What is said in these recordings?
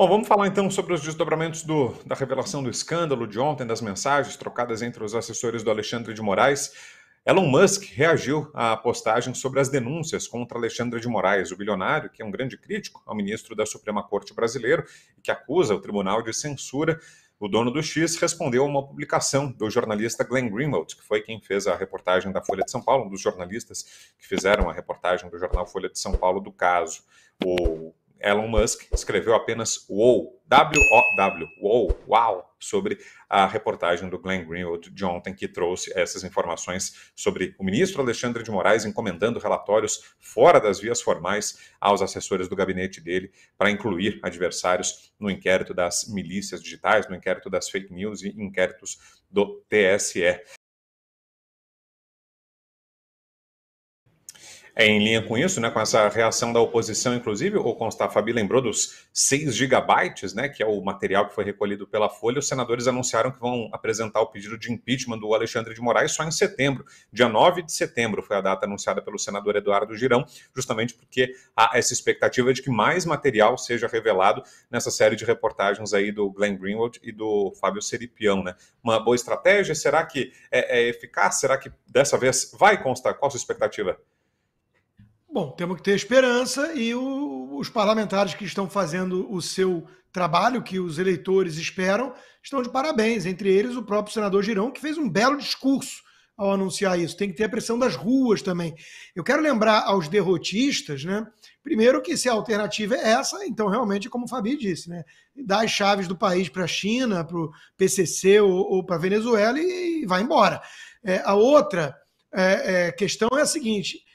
Bom, vamos falar então sobre os desdobramentos do, da revelação do escândalo de ontem, das mensagens trocadas entre os assessores do Alexandre de Moraes. Elon Musk reagiu à postagem sobre as denúncias contra Alexandre de Moraes, o bilionário, que é um grande crítico ao ministro da Suprema Corte brasileiro e que acusa o tribunal de censura. O dono do X respondeu a uma publicação do jornalista Glenn Greenwald, que foi quem fez a reportagem da Folha de São Paulo, um dos jornalistas que fizeram a reportagem do jornal Folha de São Paulo do caso. O Elon Musk escreveu apenas WOW, W-O-W, WOW, wow, sobre a reportagem do Glenn Greenwald de ontem, que trouxe essas informações sobre o ministro Alexandre de Moraes encomendando relatórios fora das vias formais aos assessores do gabinete dele para incluir adversários no inquérito das milícias digitais, no inquérito das fake news e inquéritos do TSE. É em linha com isso, né, com essa reação da oposição, inclusive, o constar, a Fabi lembrou dos 6 gigabytes, né, que é o material que foi recolhido pela Folha, os senadores anunciaram que vão apresentar o pedido de impeachment do Alexandre de Moraes só em setembro, dia 9 de setembro foi a data anunciada pelo senador Eduardo Girão, justamente porque há essa expectativa de que mais material seja revelado nessa série de reportagens aí do Glenn Greenwald e do Fábio Seripião, né. Uma boa estratégia, será que é, é eficaz? Será que dessa vez vai constar? Qual a sua expectativa? Bom, temos que ter esperança e o, os parlamentares que estão fazendo o seu trabalho, que os eleitores esperam, estão de parabéns. Entre eles, o próprio senador Girão, que fez um belo discurso ao anunciar isso. Tem que ter a pressão das ruas também. Eu quero lembrar aos derrotistas, né? Primeiro, que se a alternativa é essa, então realmente, como o Fabi disse, né? Dá as chaves do país para a China, para o PCC ou, ou para a Venezuela e, e vai embora. É, a outra é, é, questão é a seguinte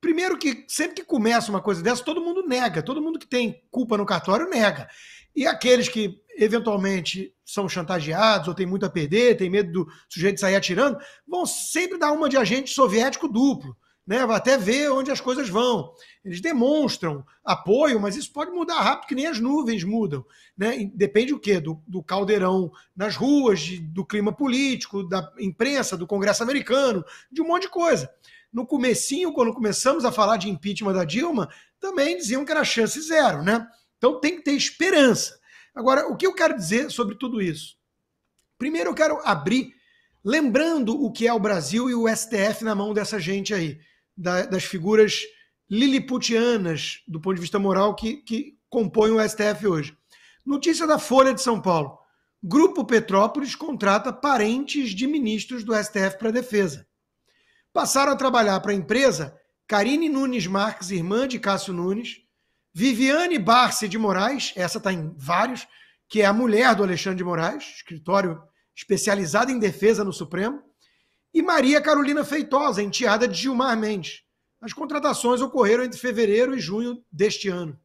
Primeiro que sempre que começa uma coisa dessa, todo mundo nega, todo mundo que tem culpa no cartório nega. E aqueles que eventualmente são chantageados ou têm muito a perder, têm medo do sujeito sair atirando, vão sempre dar uma de agente soviético duplo. Né, até ver onde as coisas vão. Eles demonstram apoio, mas isso pode mudar rápido, que nem as nuvens mudam. Né? Depende o quê? Do, do caldeirão nas ruas, de, do clima político, da imprensa, do Congresso americano, de um monte de coisa no comecinho, quando começamos a falar de impeachment da Dilma, também diziam que era chance zero, né? Então tem que ter esperança. Agora, o que eu quero dizer sobre tudo isso? Primeiro eu quero abrir lembrando o que é o Brasil e o STF na mão dessa gente aí, da, das figuras liliputianas do ponto de vista moral que, que compõem o STF hoje. Notícia da Folha de São Paulo. Grupo Petrópolis contrata parentes de ministros do STF para defesa. Passaram a trabalhar para a empresa Karine Nunes Marques, irmã de Cássio Nunes, Viviane Barce de Moraes, essa está em vários, que é a mulher do Alexandre de Moraes, escritório especializado em defesa no Supremo, e Maria Carolina Feitosa, enteada de Gilmar Mendes. As contratações ocorreram entre fevereiro e junho deste ano.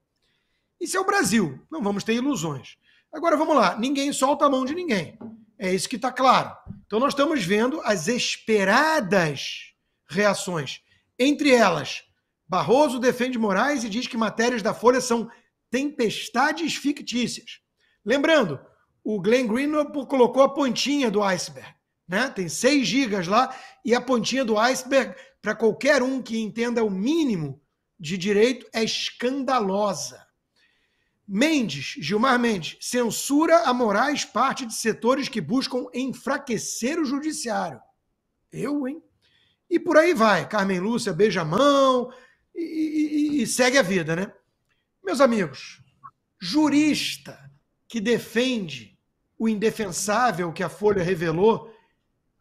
Isso é o Brasil, não vamos ter ilusões. Agora vamos lá, ninguém solta a mão de ninguém. É isso que está claro. Então nós estamos vendo as esperadas reações. Entre elas, Barroso defende Moraes e diz que matérias da Folha são tempestades fictícias. Lembrando, o Glenn Greenwald colocou a pontinha do iceberg. Né? Tem 6 gigas lá e a pontinha do iceberg, para qualquer um que entenda o mínimo de direito, é escandalosa. Mendes, Gilmar Mendes, censura a Moraes parte de setores que buscam enfraquecer o judiciário. Eu, hein? E por aí vai. Carmen Lúcia beija a mão e, e, e segue a vida, né? Meus amigos, jurista que defende o indefensável que a Folha revelou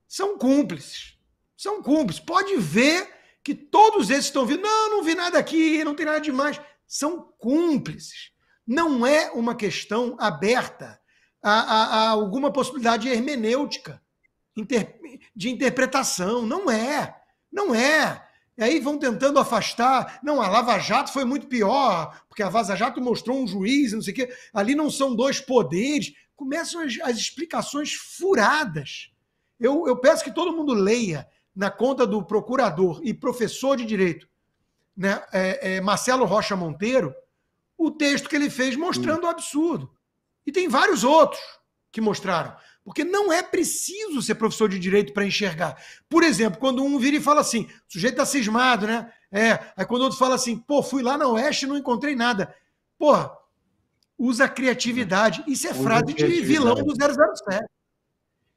são cúmplices. São cúmplices. Pode ver que todos esses estão vindo. Não, não vi nada aqui, não tem nada demais. São cúmplices. Não é uma questão aberta a, a, a alguma possibilidade hermenêutica de interpretação. Não é. Não é. E aí vão tentando afastar. Não, a Lava Jato foi muito pior, porque a Vaza Jato mostrou um juiz, não sei o quê. Ali não são dois poderes. Começam as, as explicações furadas. Eu, eu peço que todo mundo leia na conta do procurador e professor de direito, né, é, é, Marcelo Rocha Monteiro, o texto que ele fez mostrando hum. o absurdo. E tem vários outros que mostraram. Porque não é preciso ser professor de direito para enxergar. Por exemplo, quando um vira e fala assim, o sujeito está cismado, né? É. Aí quando outro fala assim, pô, fui lá na Oeste e não encontrei nada. Porra, usa criatividade. Isso é usa frase de vilão do 007.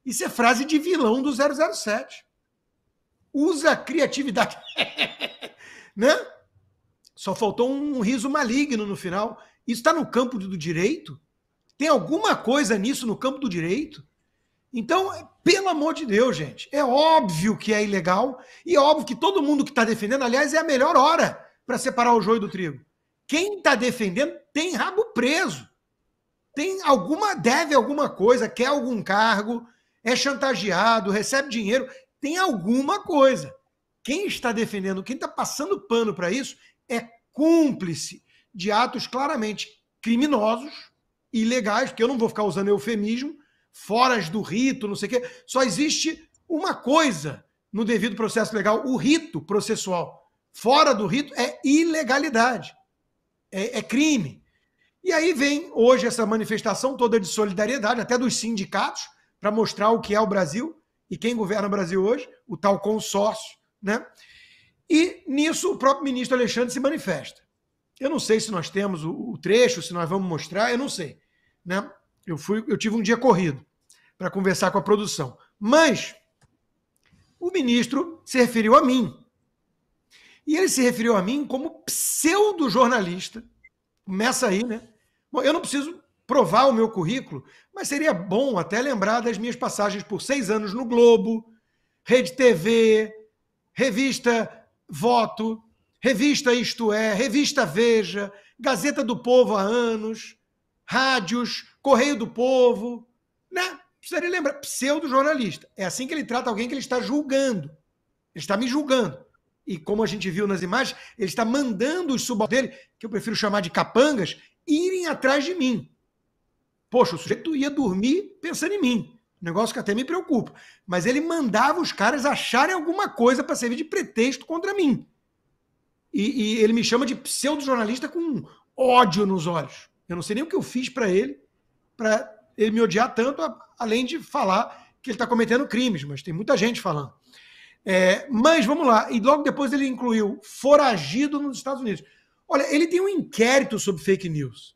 Isso é frase de vilão do 007. Usa criatividade. né? Só faltou um riso maligno no final. Isso está no campo do direito? Tem alguma coisa nisso no campo do direito? Então, pelo amor de Deus, gente, é óbvio que é ilegal e é óbvio que todo mundo que está defendendo, aliás, é a melhor hora para separar o joio do trigo. Quem está defendendo tem rabo preso, tem alguma deve alguma coisa, quer algum cargo, é chantageado, recebe dinheiro, tem alguma coisa. Quem está defendendo, quem está passando pano para isso, é cúmplice de atos claramente criminosos, ilegais, porque eu não vou ficar usando eufemismo foras do rito, não sei o quê. Só existe uma coisa no devido processo legal, o rito processual. Fora do rito é ilegalidade, é, é crime. E aí vem hoje essa manifestação toda de solidariedade, até dos sindicatos, para mostrar o que é o Brasil e quem governa o Brasil hoje, o tal consórcio, né? E nisso o próprio ministro Alexandre se manifesta. Eu não sei se nós temos o, trecho, se nós vamos mostrar, eu não sei. Né? Eu, fui, eu tive um dia corrido para conversar com a produção. Mas o ministro se referiu a mim. E ele se referiu a mim como pseudo-jornalista. Começa aí, né? Bom, eu não preciso provar o meu currículo, mas seria bom até lembrar das minhas passagens por seis anos no Globo, Rede TV, Revista Voto, Revista Isto É, Revista Veja, Gazeta do Povo há anos, rádios, Correio do Povo, né? Precisaria lembrar, pseudo-jornalista. É assim que ele trata alguém que ele está julgando. Ele está me julgando. E como a gente viu nas imagens, ele está mandando os subalternos dele, que eu prefiro chamar de capangas, irem atrás de mim. Poxa, o sujeito ia dormir pensando em mim. Negócio que até me preocupa. Mas ele mandava os caras acharem alguma coisa para servir de pretexto contra mim. E, e ele me chama de pseudo-jornalista com ódio nos olhos. Eu não sei nem o que eu fiz para ele, para ele me odiar tanto, além de falar que ele está cometendo crimes, mas tem muita gente falando. É, mas vamos lá, e logo depois ele incluiu foragido nos Estados Unidos. Olha, ele tem um inquérito sobre fake news.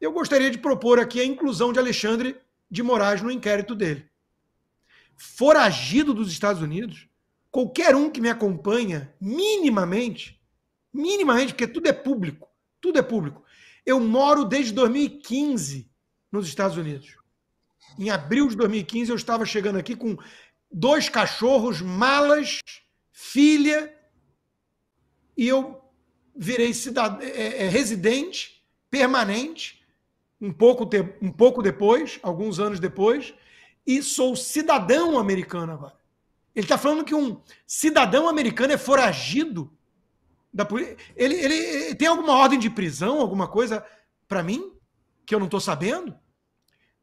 Eu gostaria de propor aqui a inclusão de Alexandre de Moraes no inquérito dele. Foragido dos Estados Unidos, qualquer um que me acompanha minimamente, minimamente, porque tudo é público, tudo é público, eu moro desde 2015 nos Estados Unidos. Em abril de 2015, eu estava chegando aqui com dois cachorros, malas, filha, e eu virei é, é, é, residente permanente, um pouco, te... um pouco depois, alguns anos depois, e sou cidadão americano agora. Ele está falando que um cidadão americano é foragido da, ele, ele tem alguma ordem de prisão, alguma coisa para mim que eu não estou sabendo?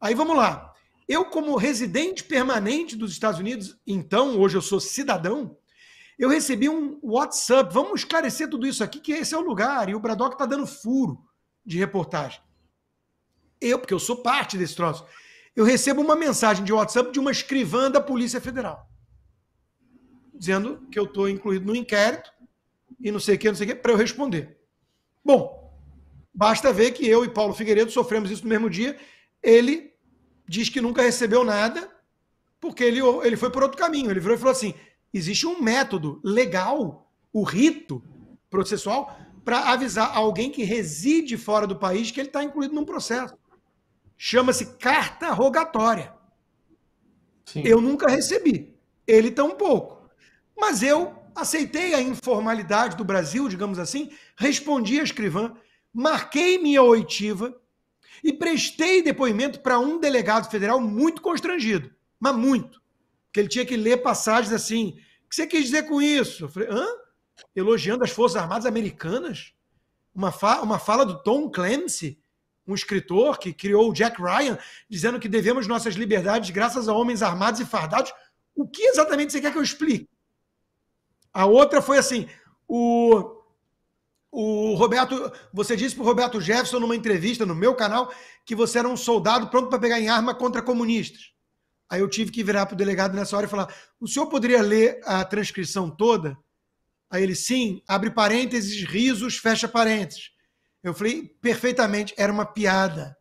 Aí vamos lá. Eu, como residente permanente dos Estados Unidos, então, hoje eu sou cidadão, eu recebi um WhatsApp. Vamos esclarecer tudo isso aqui, que esse é o lugar, e o Bradock está dando furo de reportagem. Eu, porque eu sou parte desse troço, eu recebo uma mensagem de WhatsApp de uma escrivã da Polícia Federal, dizendo que eu estou incluído no inquérito e não sei o que, não sei o que, para eu responder. Bom, basta ver que eu e Paulo Figueiredo sofremos isso no mesmo dia. Ele diz que nunca recebeu nada, porque ele, ele foi por outro caminho. Ele virou e falou assim: existe um método legal, o rito processual, para avisar alguém que reside fora do país que ele está incluído num processo. Chama-se carta rogatória. Sim. Eu nunca recebi, ele tampouco. Mas eu aceitei a informalidade do Brasil, digamos assim, respondi a escrivã, marquei minha oitiva e prestei depoimento para um delegado federal muito constrangido, mas muito. Porque ele tinha que ler passagens assim. O que você quis dizer com isso? Eu falei, hã? Elogiando as Forças Armadas Americanas? Uma, fa uma fala do Tom Clancy, um escritor que criou o Jack Ryan, dizendo que devemos nossas liberdades graças a homens armados e fardados. O que exatamente você quer que eu explique? A outra foi assim: o, o Roberto, você disse para o Roberto Jefferson numa entrevista no meu canal que você era um soldado pronto para pegar em arma contra comunistas. Aí eu tive que virar para o delegado nessa hora e falar: o senhor poderia ler a transcrição toda? Aí ele, sim, abre parênteses, risos, fecha parênteses. Eu falei, perfeitamente, era uma piada.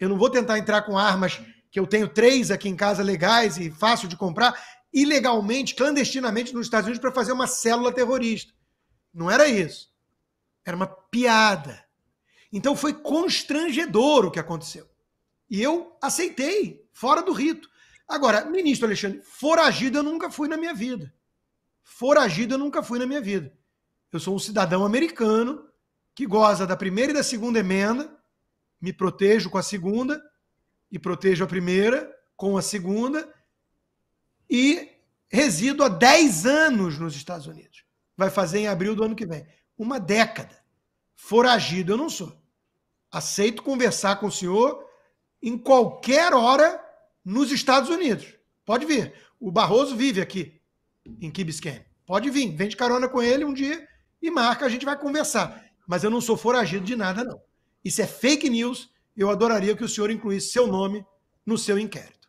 Eu não vou tentar entrar com armas que eu tenho três aqui em casa legais e fácil de comprar ilegalmente, clandestinamente nos Estados Unidos para fazer uma célula terrorista. Não era isso. Era uma piada. Então foi constrangedor o que aconteceu. E eu aceitei, fora do rito. Agora, ministro Alexandre, foragido eu nunca fui na minha vida. Foragido eu nunca fui na minha vida. Eu sou um cidadão americano que goza da primeira e da segunda emenda, me protejo com a segunda e protejo a primeira com a segunda e resido há 10 anos nos Estados Unidos. Vai fazer em abril do ano que vem. Uma década. Foragido eu não sou. Aceito conversar com o senhor em qualquer hora nos Estados Unidos. Pode vir. O Barroso vive aqui, em Kibisken. Pode vir. Vem de carona com ele um dia e marca, a gente vai conversar. Mas eu não sou foragido de nada, não. Isso é fake news. Eu adoraria que o senhor incluísse seu nome no seu inquérito.